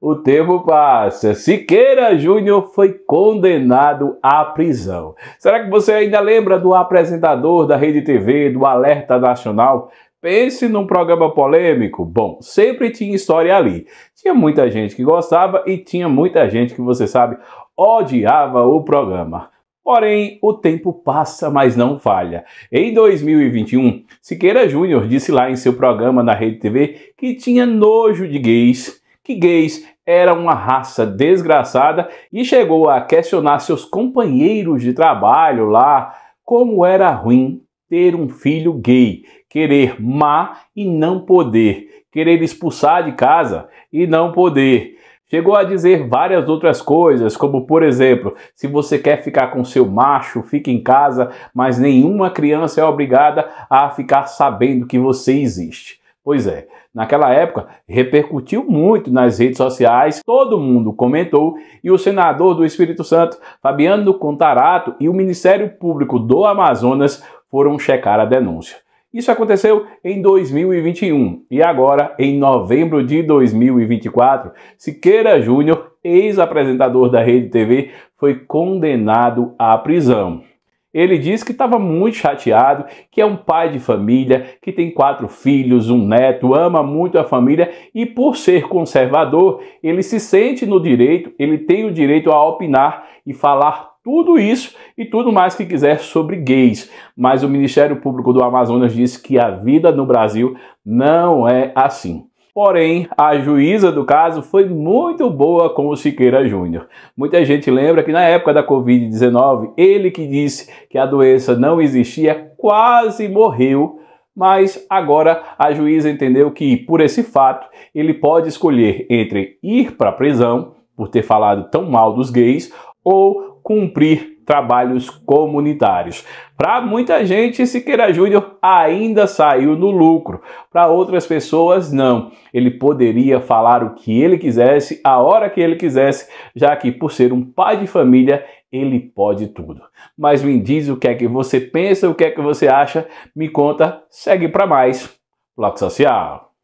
O tempo passa. Siqueira Júnior foi condenado à prisão. Será que você ainda lembra do apresentador da Rede TV, do Alerta Nacional? Pense num programa polêmico? Bom, sempre tinha história ali. Tinha muita gente que gostava e tinha muita gente que, você sabe, odiava o programa. Porém, o tempo passa, mas não falha. Em 2021, Siqueira Júnior disse lá em seu programa na Rede TV que tinha nojo de gays que gays era uma raça desgraçada e chegou a questionar seus companheiros de trabalho lá como era ruim ter um filho gay, querer má e não poder, querer expulsar de casa e não poder. Chegou a dizer várias outras coisas, como por exemplo, se você quer ficar com seu macho, fique em casa, mas nenhuma criança é obrigada a ficar sabendo que você existe. Pois é, naquela época repercutiu muito nas redes sociais, todo mundo comentou e o senador do Espírito Santo, Fabiano Contarato, e o Ministério Público do Amazonas foram checar a denúncia. Isso aconteceu em 2021 e agora, em novembro de 2024, Siqueira Júnior, ex-apresentador da Rede TV, foi condenado à prisão. Ele disse que estava muito chateado, que é um pai de família, que tem quatro filhos, um neto, ama muito a família e, por ser conservador, ele se sente no direito, ele tem o direito a opinar e falar tudo isso e tudo mais que quiser sobre gays. Mas o Ministério Público do Amazonas disse que a vida no Brasil não é assim. Porém, a juíza do caso foi muito boa com o Siqueira Júnior. Muita gente lembra que na época da Covid-19, ele que disse que a doença não existia quase morreu mas agora a juíza entendeu que, por esse fato, ele pode escolher entre ir para a prisão, por ter falado tão mal dos gays, ou cumprir trabalhos comunitários. Para muita gente, Siqueira Júnior ainda saiu no lucro. Para outras pessoas, não. Ele poderia falar o que ele quisesse, a hora que ele quisesse, já que, por ser um pai de família, ele pode tudo. Mas me diz o que é que você pensa, o que é que você acha, me conta, segue para mais. Bloco Social.